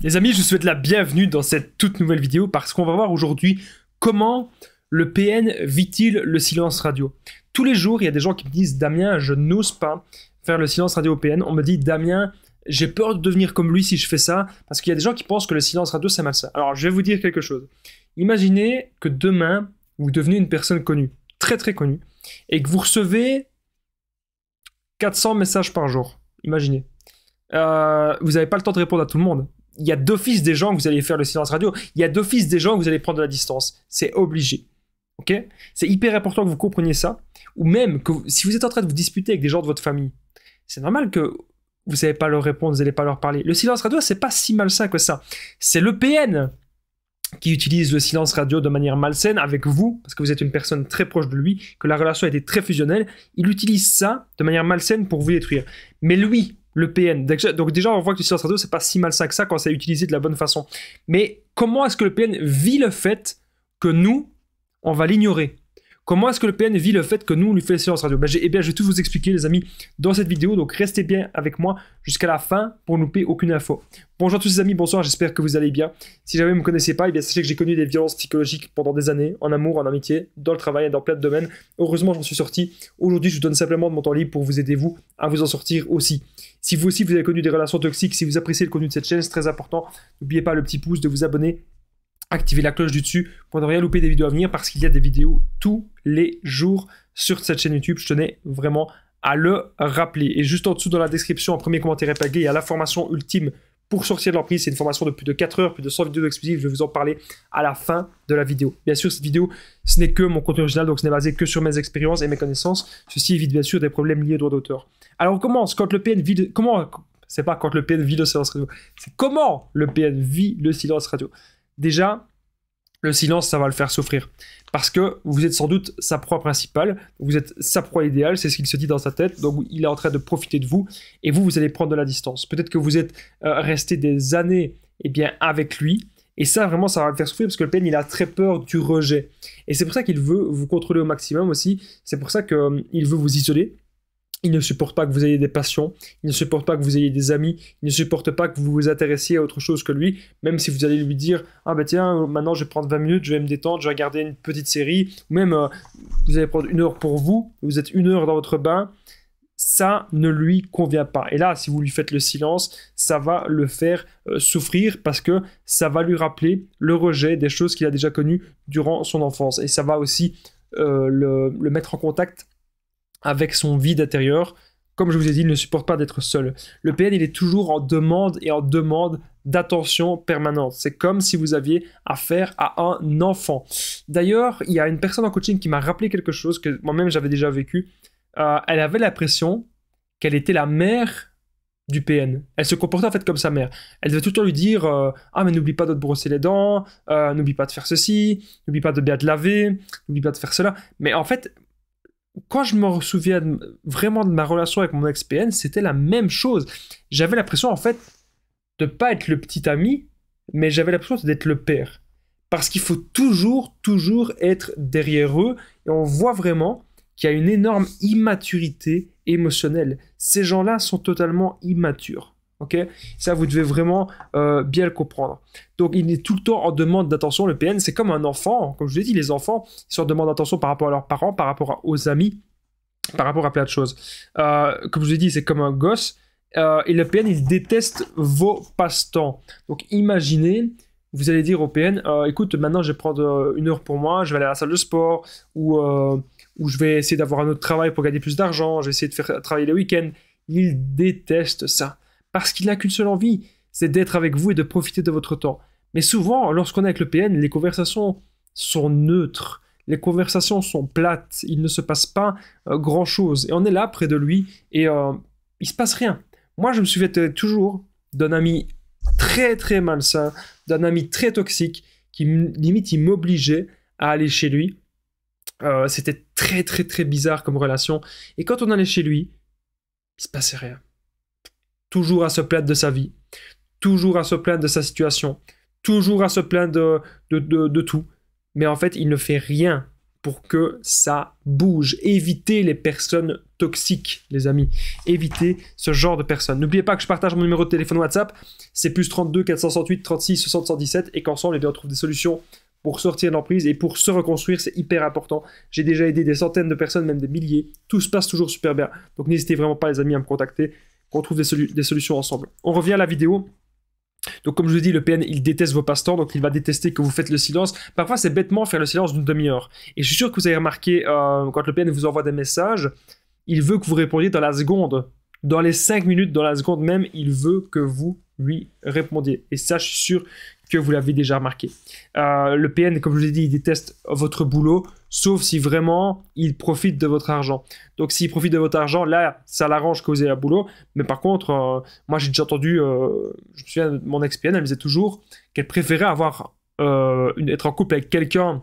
Les amis, je vous souhaite la bienvenue dans cette toute nouvelle vidéo parce qu'on va voir aujourd'hui comment le PN vit-il le silence radio. Tous les jours, il y a des gens qui me disent Damien, je n'ose pas faire le silence radio au PN. On me dit Damien, j'ai peur de devenir comme lui si je fais ça parce qu'il y a des gens qui pensent que le silence radio c'est ça. Alors, je vais vous dire quelque chose. Imaginez que demain, vous devenez une personne connue, très très connue, et que vous recevez 400 messages par jour. Imaginez. Euh, vous n'avez pas le temps de répondre à tout le monde il y a d'office des gens que vous allez faire le silence radio. Il y a d'office des gens que vous allez prendre de la distance. C'est obligé. Ok C'est hyper important que vous compreniez ça. Ou même que si vous êtes en train de vous disputer avec des gens de votre famille, c'est normal que vous savez pas leur répondre, vous n'allez pas leur parler. Le silence radio, c'est pas si malsain que ça. C'est le PN qui utilise le silence radio de manière malsaine avec vous, parce que vous êtes une personne très proche de lui, que la relation a été très fusionnelle, il utilise ça de manière malsaine pour vous détruire. Mais lui, le PN. Donc déjà, on voit que le silence radio, c'est pas si ça que ça quand c'est utilisé de la bonne façon. Mais comment est-ce que le PN vit le fait que nous, on va l'ignorer Comment est-ce que le PN vit le fait que nous, on lui fait séance radio ben, Eh bien, je vais tout vous expliquer, les amis, dans cette vidéo. Donc, restez bien avec moi jusqu'à la fin pour ne louper aucune info. Bonjour à tous les amis, bonsoir, j'espère que vous allez bien. Si jamais vous ne me connaissez pas, eh bien, sachez que j'ai connu des violences psychologiques pendant des années, en amour, en amitié, dans le travail et dans plein de domaines. Heureusement, j'en suis sorti. Aujourd'hui, je vous donne simplement de mon temps libre pour vous aider, vous, à vous en sortir aussi. Si vous aussi, vous avez connu des relations toxiques, si vous appréciez le contenu de cette chaîne, c'est très important. N'oubliez pas le petit pouce, de vous abonner activer la cloche du dessus pour ne rien louper des vidéos à venir parce qu'il y a des vidéos tout les jours sur cette chaîne YouTube. Je tenais vraiment à le rappeler. Et juste en dessous dans la description, un premier commentaire épagué, il y a la formation ultime pour sortir de l'emprise. C'est une formation de plus de 4 heures, plus de 100 vidéos exclusives. Je vais vous en parler à la fin de la vidéo. Bien sûr, cette vidéo, ce n'est que mon contenu original, donc ce n'est basé que sur mes expériences et mes connaissances. Ceci évite bien sûr des problèmes liés au droit d'auteur. Alors on commence quand le PN Comment C'est pas quand le PN vit le silence radio. C'est comment le PN vit le silence radio. Déjà, le silence, ça va le faire souffrir. Parce que vous êtes sans doute sa proie principale, vous êtes sa proie idéale, c'est ce qu'il se dit dans sa tête, donc il est en train de profiter de vous, et vous, vous allez prendre de la distance. Peut-être que vous êtes euh, resté des années eh bien, avec lui, et ça, vraiment, ça va le faire souffrir, parce que le peine, il a très peur du rejet. Et c'est pour ça qu'il veut vous contrôler au maximum aussi, c'est pour ça qu'il euh, veut vous isoler, il ne supporte pas que vous ayez des passions, il ne supporte pas que vous ayez des amis, il ne supporte pas que vous vous intéressiez à autre chose que lui, même si vous allez lui dire Ah ben tiens, euh, maintenant je vais prendre 20 minutes, je vais me détendre, je vais regarder une petite série, ou même euh, vous allez prendre une heure pour vous, vous êtes une heure dans votre bain, ça ne lui convient pas. Et là, si vous lui faites le silence, ça va le faire euh, souffrir parce que ça va lui rappeler le rejet des choses qu'il a déjà connues durant son enfance. Et ça va aussi le mettre en contact avec son vide intérieur, comme je vous ai dit, il ne supporte pas d'être seul. Le PN, il est toujours en demande et en demande d'attention permanente. C'est comme si vous aviez affaire à un enfant. D'ailleurs, il y a une personne en coaching qui m'a rappelé quelque chose que moi-même j'avais déjà vécu. Euh, elle avait l'impression qu'elle était la mère du PN. Elle se comportait en fait comme sa mère. Elle devait tout le temps lui dire euh, Ah, mais n'oublie pas de te brosser les dents, euh, n'oublie pas de faire ceci, n'oublie pas de bien te laver, n'oublie pas de faire cela. Mais en fait, quand je me souviens vraiment de ma relation avec mon ex-PN, c'était la même chose. J'avais l'impression, en fait, de pas être le petit ami, mais j'avais l'impression d'être le père. Parce qu'il faut toujours, toujours être derrière eux. Et on voit vraiment qu'il y a une énorme immaturité émotionnelle. Ces gens-là sont totalement immatures. Ok, ça vous devez vraiment euh, bien le comprendre. Donc il est tout le temps en demande d'attention. Le PN, c'est comme un enfant. Comme je vous l'ai dit, les enfants ils sont en demande d'attention par rapport à leurs parents, par rapport aux amis, par rapport à plein de choses. Euh, comme je vous l'ai dit, c'est comme un gosse. Euh, et le PN, il déteste vos passe-temps. Donc imaginez, vous allez dire au PN, écoute, maintenant je vais prendre une heure pour moi, je vais aller à la salle de sport ou où je vais essayer d'avoir un autre travail pour gagner plus d'argent, je vais essayer de faire travailler le week end Il déteste ça parce qu'il n'a qu'une seule envie, c'est d'être avec vous et de profiter de votre temps. Mais souvent, lorsqu'on est avec le PN, les conversations sont neutres, les conversations sont plates, il ne se passe pas euh, grand-chose. Et on est là près de lui et euh, il se passe rien. Moi, je me souviens toujours d'un ami très très malsain, d'un ami très toxique, qui limite il m'obligeait à aller chez lui. Euh, c'était très très très bizarre comme relation. Et quand on allait chez lui, il se passait rien toujours à se plaindre de sa vie, toujours à se plaindre de sa situation, toujours à se plaindre de, de, de, tout. Mais en fait, il ne fait rien pour que ça bouge. Évitez les personnes toxiques, les amis. Évitez ce genre de personnes. N'oubliez pas que je partage mon numéro de téléphone WhatsApp. C'est plus 32 468 36 717. Et qu'ensemble, on trouve des solutions pour sortir de l'emprise et pour se reconstruire. C'est hyper important. J'ai déjà aidé des centaines de personnes, même des milliers. Tout se passe toujours super bien. Donc n'hésitez vraiment pas, les amis, à me contacter qu'on trouve des, solutions ensemble. On revient à la vidéo. Donc comme je vous dit, le PN, il déteste vos passe-temps, donc il va détester que vous faites le silence. Parfois, c'est bêtement faire le silence d'une demi-heure. Et je suis sûr que vous avez remarqué, euh, quand le PN vous envoie des messages, il veut que vous répondiez dans la seconde. Dans les cinq minutes, dans la seconde même, il veut que vous lui répondez. Et ça, je suis sûr que vous l'avez déjà remarqué. Euh, le PN, comme je vous ai dit, il déteste votre boulot, sauf si vraiment il profite de votre argent. Donc s'il profite de votre argent, là, ça l'arrange que vous ayez un boulot. Mais par contre, euh, moi j'ai déjà entendu, euh, je me souviens de mon ex-PN, elle disait toujours qu'elle préférait avoir, être en couple avec quelqu'un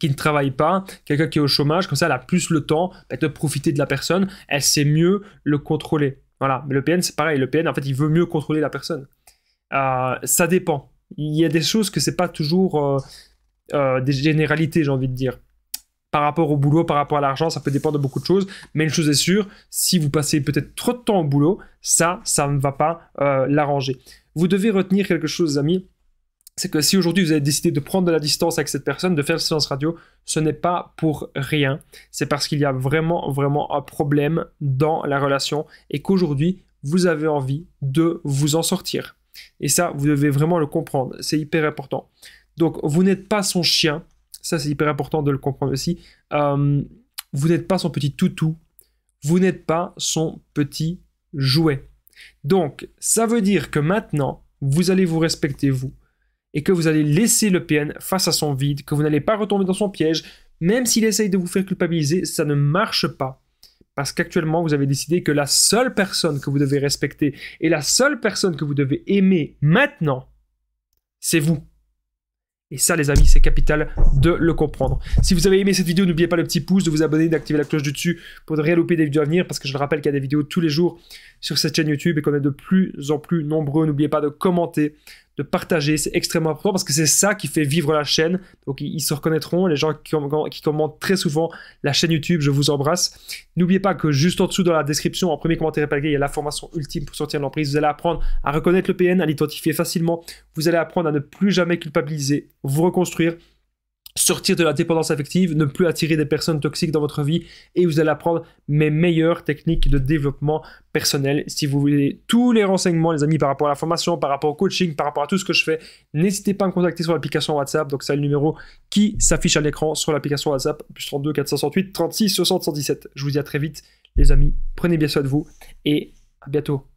qui ne travaille pas, quelqu'un qui est au chômage, comme ça elle a plus le temps bah, de profiter de la personne, elle sait mieux le contrôler. Voilà, mais le PN, c'est pareil. Le PN, en fait, il veut mieux contrôler la personne. Euh, ça dépend. Il y a des choses que c'est pas toujours euh, euh, des généralités, j'ai envie de dire. Par rapport au boulot, par rapport à l'argent, ça peut dépendre de beaucoup de choses. Mais une chose est sûre, si vous passez peut-être trop de temps au boulot, ça, ça ne va pas l'arranger. Vous devez retenir quelque chose, amis c'est que si aujourd'hui vous avez décidé de prendre de la distance avec cette personne, de faire le silence radio, ce n'est pas pour rien. C'est parce qu'il y a vraiment, vraiment un problème dans la relation et qu'aujourd'hui, vous avez envie de vous en sortir. Et ça, vous devez vraiment le comprendre. C'est hyper important. Donc, vous n'êtes pas son chien. Ça, c'est hyper important de le comprendre aussi. Euh, vous n'êtes pas son petit toutou. Vous n'êtes pas son petit jouet. Donc, ça veut dire que maintenant, vous allez vous respecter vous et que vous allez laisser Le PN face à son vide, que vous n'allez pas retomber dans son piège, même s'il essaye de vous faire culpabiliser, ça ne marche pas. Parce qu'actuellement, vous avez décidé que la seule personne que vous devez respecter et la seule personne que vous devez aimer maintenant, c'est vous. Et ça, les amis, c'est capital de le comprendre. Si vous avez aimé cette vidéo, n'oubliez pas le petit pouce, de vous abonner, d'activer la cloche du dessus pour ne rien louper des vidéos à venir, parce que je le rappelle qu'il y a des vidéos tous les jours sur cette chaîne YouTube et qu'on est de plus en plus nombreux. N'oubliez pas de commenter, de partager. C'est extrêmement important parce que c'est ça qui fait vivre la chaîne. Donc ils se reconnaîtront, les gens qui, commentent très souvent la chaîne YouTube, je vous embrasse. N'oubliez pas que juste en dessous dans la description, en premier commentaire répertorié, il y a la formation ultime pour sortir de l'emprise. Vous allez apprendre à reconnaître le PN, à l'identifier facilement. Vous allez apprendre à ne plus jamais culpabiliser, vous reconstruire sortir de la dépendance affective, ne plus attirer des personnes toxiques dans votre vie et vous allez apprendre mes meilleures techniques de développement personnel. Si vous voulez tous les renseignements, les amis, par rapport à la formation, par rapport au coaching, par rapport à tout ce que je fais, n'hésitez pas à me contacter sur l'application WhatsApp. Donc, c'est le numéro qui s'affiche à l'écran sur l'application WhatsApp, plus 32 468 36 60 117. Je vous dis à très vite, les amis. Prenez bien soin de vous et à bientôt.